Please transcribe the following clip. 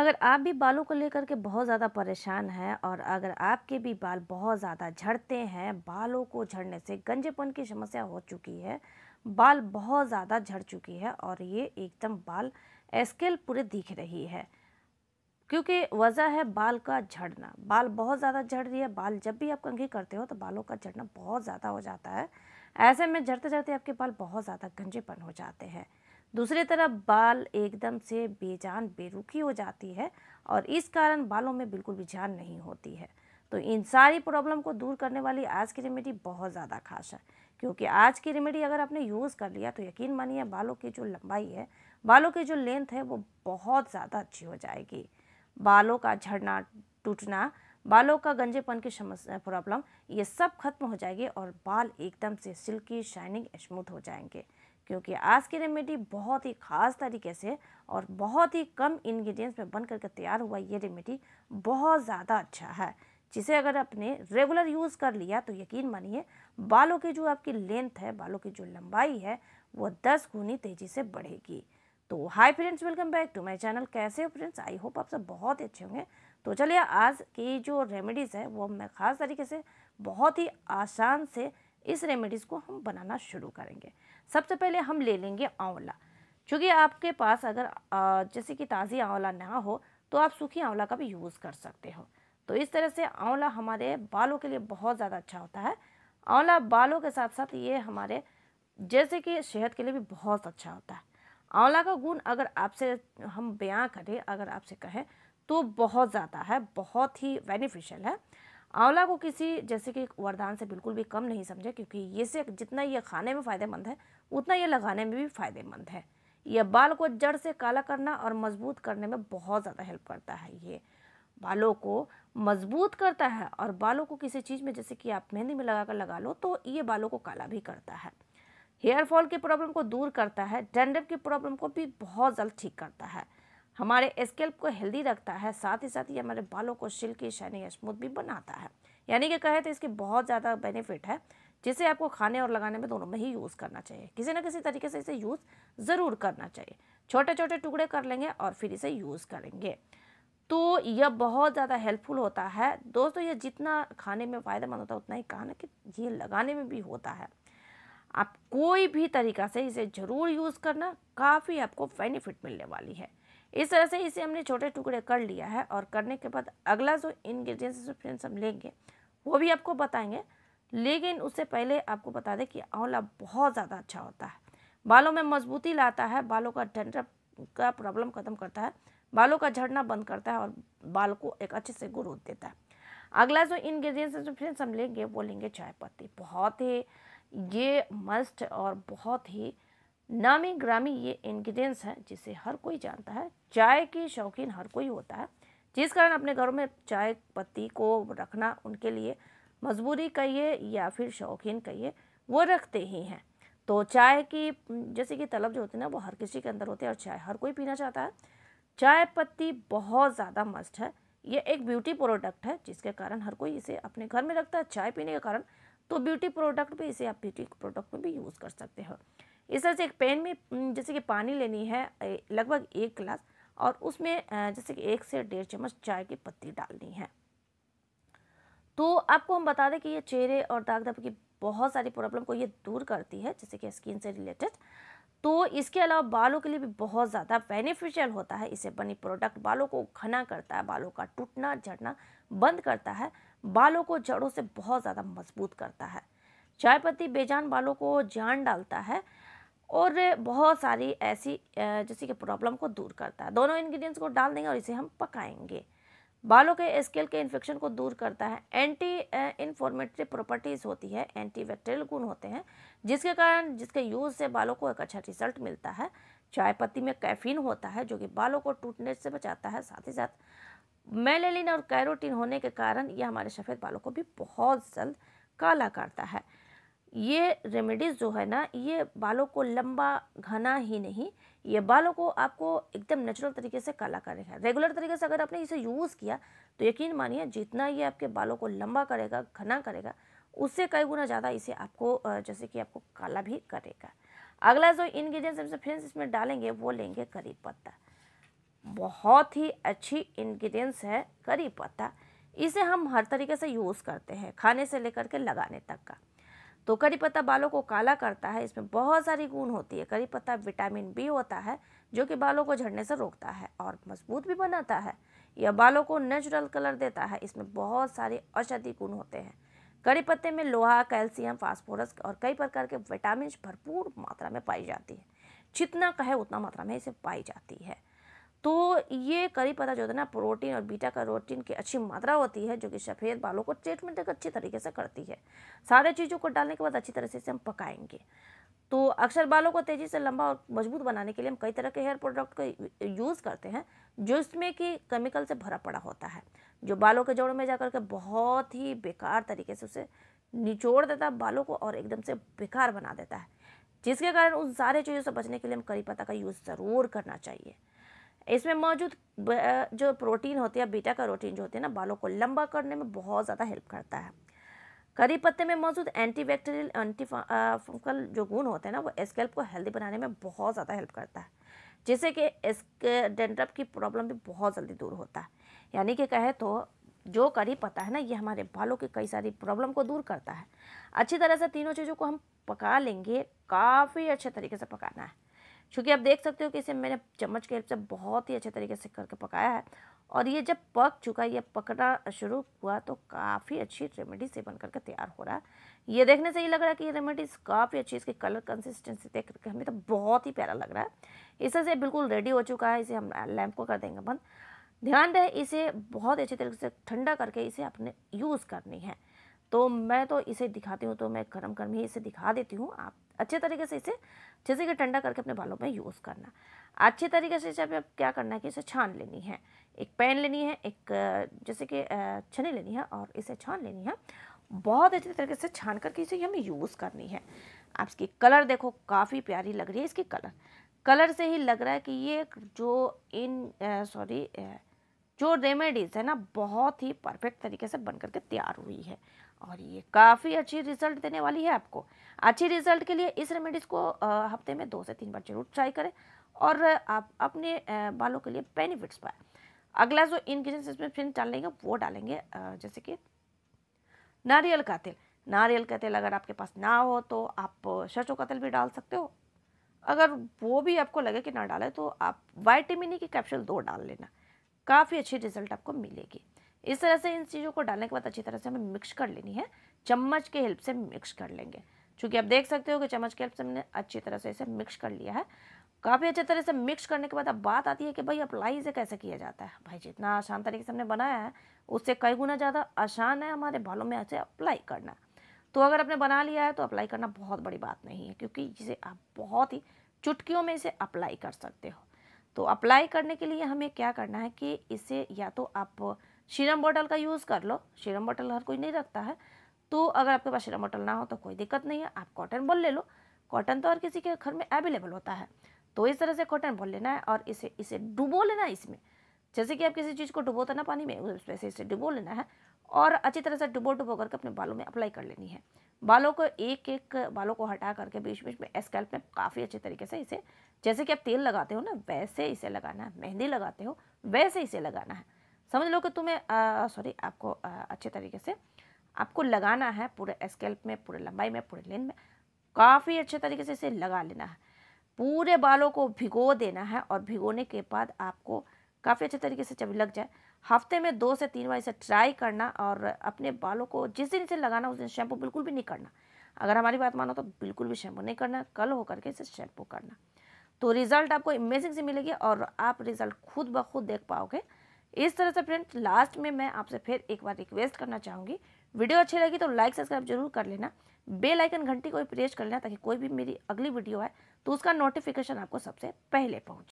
अगर आप भी बालों को लेकर के बहुत ज़्यादा परेशान हैं और अगर आपके भी बाल बहुत ज़्यादा झड़ते हैं बालों को झड़ने से गंजेपन की समस्या हो चुकी है बाल बहुत ज़्यादा झड़ चुकी है और ये एकदम बाल एस्केल पूरे दिख रही है क्योंकि वजह है बाल का झड़ना बाल बहुत ज़्यादा झड़ रही है बाल जब भी आप कंघी करते हो तो बालों का झड़ना बहुत ज़्यादा हो जाता है ऐसे में झड़ते झड़ते आपके बाल बहुत ज़्यादा गंजेपन हो जाते हैं दूसरी तरफ बाल एकदम से बेजान बेरुखी हो जाती है और इस कारण बालों में बिल्कुल भी जान नहीं होती है तो इन सारी प्रॉब्लम को दूर करने वाली आज की रेमेडी बहुत ज़्यादा खास है क्योंकि आज की रेमेडी अगर आपने यूज़ कर लिया तो यकीन मानिए बालों की जो लंबाई है बालों की जो लेंथ है वो बहुत ज़्यादा अच्छी हो जाएगी बालों का झड़ना टूटना बालों का गंजेपन की समस्या प्रॉब्लम ये सब खत्म हो जाएगी और बाल एकदम से सिल्की शाइनिंग स्मूथ हो जाएंगे क्योंकि आज की रेमेडी बहुत ही ख़ास तरीके से और बहुत ही कम इन्ग्रीडियंट्स में बन करके तैयार हुआ ये रेमेडी बहुत ज़्यादा अच्छा है जिसे अगर आपने रेगुलर यूज़ कर लिया तो यकीन मानिए बालों की जो आपकी लेंथ है बालों की जो लंबाई है वो दस गुनी तेज़ी से बढ़ेगी तो hi friends welcome back to my channel कैसे हो फ्रेंड्स आई होप आप सब बहुत ही अच्छे होंगे तो चलिए आज की जो रेमेडीज़ है वो मैं ख़ास तरीके से बहुत ही आसान से इस रेमेडीज़ को हम बनाना शुरू करेंगे सबसे पहले हम ले लेंगे आंवला चूँकि आपके पास अगर जैसे कि ताज़ी आंवला ना हो तो आप सूखी आंवला का भी यूज़ कर सकते हो तो इस तरह से आंवला हमारे बालों के लिए बहुत ज़्यादा अच्छा होता है आंवला बालों के साथ साथ ये हमारे जैसे कि सेहत के लिए भी बहुत अच्छा होता है आंवला का गुण अगर आपसे हम बयां करें अगर आपसे कहें तो बहुत ज़्यादा है बहुत ही बेनिफिशियल है आंवला को किसी जैसे कि वरदान से बिल्कुल भी कम नहीं समझे क्योंकि ये से जितना ये खाने में फ़ायदेमंद है उतना ये लगाने में भी फ़ायदेमंद है यह बाल को जड़ से काला करना और मजबूत करने में बहुत ज़्यादा हेल्प करता है ये बालों को मजबूत करता है और बालों को किसी चीज़ में जैसे कि आप मेहंदी में लगा कर लगा लो तो ये बालों को काला भी करता है हेयर फॉल की प्रॉब्लम को दूर करता है डेंड्रफ की प्रॉब्लम को भी बहुत जल्द ठीक करता है हमारे स्केल्प को हेल्दी रखता है साथ ही साथ ये हमारे बालों को सिल्की शाइनिंग स्मूथ भी बनाता है यानी कि कहे तो इसके बहुत ज़्यादा बेनिफिट है जिसे आपको खाने और लगाने में दोनों में ही यूज़ करना चाहिए किसी न किसी तरीके से इसे यूज़ ज़रूर करना चाहिए छोटे छोटे टुकड़े कर लेंगे और फिर इसे यूज़ करेंगे तो यह बहुत ज़्यादा हेल्पफुल होता है दोस्तों यह जितना खाने में फ़ायदेमंद होता है उतना ही कहा ना कि ये लगाने में भी होता है आप कोई भी तरीका से इसे ज़रूर यूज़ करना काफ़ी आपको बेनिफिट मिलने वाली है इस तरह से इसे हमने छोटे टुकड़े कर लिया है और करने के बाद अगला जो इन्ग्रीडियंट्स जो फ्रेंड्स हम लेंगे वो भी आपको बताएंगे लेकिन उससे पहले आपको बता दें कि आंवला बहुत ज़्यादा अच्छा होता है बालों में मजबूती लाता है बालों का डंडर का प्रॉब्लम ख़त्म करता है बालों का झड़ना बंद करता है और बाल को एक अच्छे से ग्रोथ देता है अगला जो इन्ग्रीडियंट्स जो फ्रेंड्स हम लेंगे वो लेंगे चाय पत्ती बहुत ही ये मस्ट और बहुत ही नामी ग्रामी ये इन्ग्रीडियंट्स हैं जिसे हर कोई जानता है चाय की शौकीन हर कोई होता है जिस कारण अपने घरों में चाय पत्ती को रखना उनके लिए मजबूरी कहिए या फिर शौकीन कहिए वो रखते ही हैं तो चाय की जैसे कि तलब जो होती है ना वो हर किसी के अंदर होती है और चाय हर कोई पीना चाहता है चाय पत्ती बहुत ज़्यादा मस्त है ये एक ब्यूटी प्रोडक्ट है जिसके कारण हर कोई इसे अपने घर में रखता है चाय पीने के कारण तो ब्यूटी प्रोडक्ट भी इसे आप ब्यूटी प्रोडक्ट में भी यूज़ कर सकते हो इस तरह से एक पैन में जैसे कि पानी लेनी है लगभग एक गिलास और उसमें जैसे कि एक से डेढ़ चम्मच चाय की पत्ती डालनी है तो आपको हम बता दें कि ये चेहरे और दाग धब की बहुत सारी प्रॉब्लम को ये दूर करती है जैसे कि स्किन से रिलेटेड तो इसके अलावा बालों के लिए भी बहुत ज़्यादा बेनिफिशियल होता है इसे बनी प्रोडक्ट बालों को घना करता है बालों का टूटना झड़ना बंद करता है बालों को जड़ों से बहुत ज़्यादा मजबूत करता है चाय पत्ती बेजान बालों को जान डालता है और बहुत सारी ऐसी जैसे कि प्रॉब्लम को दूर करता है दोनों इंग्रेडिएंट्स को डाल देंगे और इसे हम पकाएंगे बालों के स्केल के इन्फेक्शन को दूर करता है एंटी इन्फॉर्मेटरी प्रॉपर्टीज़ होती है एंटी बैक्टेरियल गुण होते हैं जिसके कारण जिसके यूज़ से बालों को एक अच्छा रिजल्ट मिलता है चाय पत्ती में कैफीन होता है जो कि बालों को टूटने से बचाता है साथ ही साथ मेलेलिन और कैरोटीन होने के कारण यह हमारे सफ़ेद बालों को भी बहुत जल्द काला करता है ये रेमेडीज़ जो है ना ये बालों को लंबा घना ही नहीं ये बालों को आपको एकदम नेचुरल तरीके से काला करेगा रेगुलर तरीके से अगर आपने इसे यूज़ किया तो यकीन मानिए जितना ये आपके बालों को लंबा करेगा घना करेगा उससे कई गुना ज़्यादा इसे आपको जैसे कि आपको काला भी करेगा अगला जो इन्ग्रीडियंट्स हमसे फ्रेंड्स इसमें डालेंगे वो लेंगे करी पत्ता बहुत ही अच्छी इन्ग्रीडियंट्स है करी पत्ता इसे हम हर तरीके से यूज़ करते हैं खाने से लेकर के लगाने तक का तो करी पत्ता बालों को काला करता है इसमें बहुत सारी गुण होती है करी पत्ता विटामिन बी होता है जो कि बालों को झड़ने से रोकता है और मजबूत भी बनाता है यह बालों को नेचुरल कलर देता है इसमें बहुत सारे औषधि गुण होते हैं करी पत्ते में लोहा कैल्शियम फास्फोरस और कई प्रकार के विटामिन भरपूर मात्रा में पाई जाती है जितना कहे उतना मात्रा में इसे पाई जाती है तो ये करी पता जो है ना प्रोटीन और बीटा करोटीन की अच्छी मात्रा होती है जो कि सफ़ेद बालों को ट्रीटमेंट तक अच्छी तरीके से करती है सारे चीज़ों को डालने के बाद अच्छी तरह से इसे हम पकाएंगे तो अक्सर बालों को तेज़ी से लंबा और मजबूत बनाने के लिए हम कई तरह के हेयर प्रोडक्ट का यूज़ करते हैं जो इसमें कि केमिकल से भरा पड़ा होता है जो बालों के जोड़ों में जाकर के बहुत ही बेकार तरीके से उसे निचोड़ देता है बालों को और एकदम से बेकार बना देता है जिसके कारण उन सारे चीज़ों से बचने के लिए हम करी पत्ता का यूज़ ज़रूर करना चाहिए इसमें मौजूद जो प्रोटीन होते हैं बीटा का प्रोटीन जो होते हैं ना बालों को लंबा करने में बहुत ज़्यादा हेल्प करता है करी पत्ते में मौजूद एंटी बैक्टीरियल एंटी फंकल जो गुण होते हैं ना वो स्कैल्प को हेल्दी बनाने में बहुत ज़्यादा हेल्प करता है जिससे कि डेंड्रप की प्रॉब्लम भी बहुत जल्दी दूर होता है यानी कि कहे तो जो करी पत्ता है ना ये हमारे बालों की कई सारी प्रॉब्लम को दूर करता है अच्छी तरह से तीनों चीज़ों को हम पका लेंगे काफ़ी अच्छे तरीके से पकाना है क्योंकि आप देख सकते हो कि इसे मैंने चम्मच के हेल्प से बहुत ही अच्छे तरीके से करके पकाया है और ये जब पक चुका है ये पकना शुरू हुआ तो काफ़ी अच्छी रेमेडी से बन करके तैयार हो रहा है ये देखने से ही लग रहा है कि ये रेमेडीज काफ़ी अच्छी इसकी कलर कंसिस्टेंसी देख करके हमें तो बहुत ही प्यारा लग रहा है इससे से बिल्कुल रेडी हो चुका है इसे हम लैम्प को कर देंगे बंद ध्यान रहे इसे बहुत अच्छे तरीके से ठंडा करके इसे अपने यूज़ करनी है तो मैं तो इसे दिखाती हूँ तो मैं गर्म गर्म ही इसे दिखा देती हूँ आप अच्छे तरीके से इसे अच्छे से ठंडा करके अपने बालों में यूज़ करना अच्छे तरीके से इसे आप क्या करना है कि इसे छान लेनी है एक पैन लेनी है एक जैसे कि छनी लेनी है और इसे छान लेनी है बहुत अच्छे तरीके से छान करके इसे हमें यूज़ करनी है आप इसकी कलर देखो काफ़ी प्यारी लग रही है इसकी कलर कलर से ही लग रहा है कि ये जो इन सॉरी जो रेमेडीज़ है ना बहुत ही परफेक्ट तरीके से बन करके तैयार हुई है और ये काफ़ी अच्छी रिजल्ट देने वाली है आपको अच्छी रिजल्ट के लिए इस रेमेडीज़ को हफ्ते में दो से तीन बार जरूर ट्राई करें और आप अपने बालों के लिए बेनिफिट्स पाएँ अगला जो इन्ग्रीडियंट्स इसमें फिर डालेंगे वो डालेंगे जैसे कि नारियल का तेल नारियल का तेल अगर आपके पास ना हो तो आप सरसों का तेल भी डाल सकते हो अगर वो भी आपको लगे कि ना डालें तो आप वाइटामिन ई e की कैप्सूल दो डाल लेना काफ़ी अच्छी रिजल्ट आपको मिलेगी इस तरह से इन चीज़ों को डालने के बाद अच्छी तरह से हमें मिक्स कर लेनी है चम्मच के हेल्प से मिक्स कर लेंगे चूँकि आप देख सकते हो कि चम्मच के हेल्प से हमने अच्छी तरह से इसे मिक्स कर लिया है काफ़ी अच्छे तरह से मिक्स करने के बाद अब बात आती है कि भाई अप्लाई इसे कैसे किया जाता है भाई जितना आसान तरीके से हमने बनाया है उससे कई गुना ज़्यादा आसान है हमारे बालों में ऐसे अप्लाई करना तो अगर आपने बना लिया है तो अप्लाई करना बहुत बड़ी बात नहीं है क्योंकि इसे आप बहुत ही चुटकियों में इसे अप्लाई कर सकते हो तो अप्लाई करने के लिए हमें क्या करना है कि इसे या तो आप सीरम बॉटल का यूज़ कर लो सीरम बॉटल हर कोई नहीं रखता है तो अगर आपके पास सीरम बॉटल ना हो तो कोई दिक्कत नहीं है आप कॉटन बॉल ले लो कॉटन तो हर किसी के घर में अवेलेबल होता है तो इस तरह से कॉटन बॉल लेना है और इसे इसे डुबो लेना है इसमें जैसे कि आप किसी चीज़ को डुबोते ना पानी में उस वैसे इसे डुबो लेना है और अच्छी तरह से डुबो डुबो करके अपने बालों में अप्लाई कर लेनी है बालों को एक एक बालों को हटा करके बीच बीच में स्कैल्प में काफ़ी अच्छे तरीके से इसे जैसे कि आप तेल लगाते हो ना वैसे इसे लगाना है मेहंदी लगाते हो वैसे इसे लगाना है समझ लो कि तुम्हें सॉरी आपको आ, अच्छे तरीके से आपको लगाना है पूरे स्केल्प में पूरे लंबाई में पूरे लेंथ में काफ़ी अच्छे तरीके से इसे लगा लेना है पूरे बालों को भिगो देना है और भिगोने के बाद आपको काफ़ी अच्छे तरीके से जब लग जाए हफ्ते में दो से तीन बार इसे ट्राई करना और अपने बालों को जिस दिन इसे लगाना उस दिन शैम्पू बिल्कुल भी नहीं करना अगर हमारी बात मानो तो बिल्कुल भी शैम्पू नहीं करना कल होकर के इसे शैम्पू करना तो रिज़ल्ट आपको इमेजिंग से मिलेगी और आप रिज़ल्ट खुद ब खुद देख पाओगे इस तरह से फ्रेंड्स लास्ट में मैं आपसे फिर एक बार रिक्वेस्ट करना चाहूँगी वीडियो अच्छी लगी तो लाइक सब्सक्राइब जरूर कर लेना बेल आइकन घंटी को भी प्रेस कर लेना ताकि कोई भी मेरी अगली वीडियो आए तो उसका नोटिफिकेशन आपको सबसे पहले पहुँच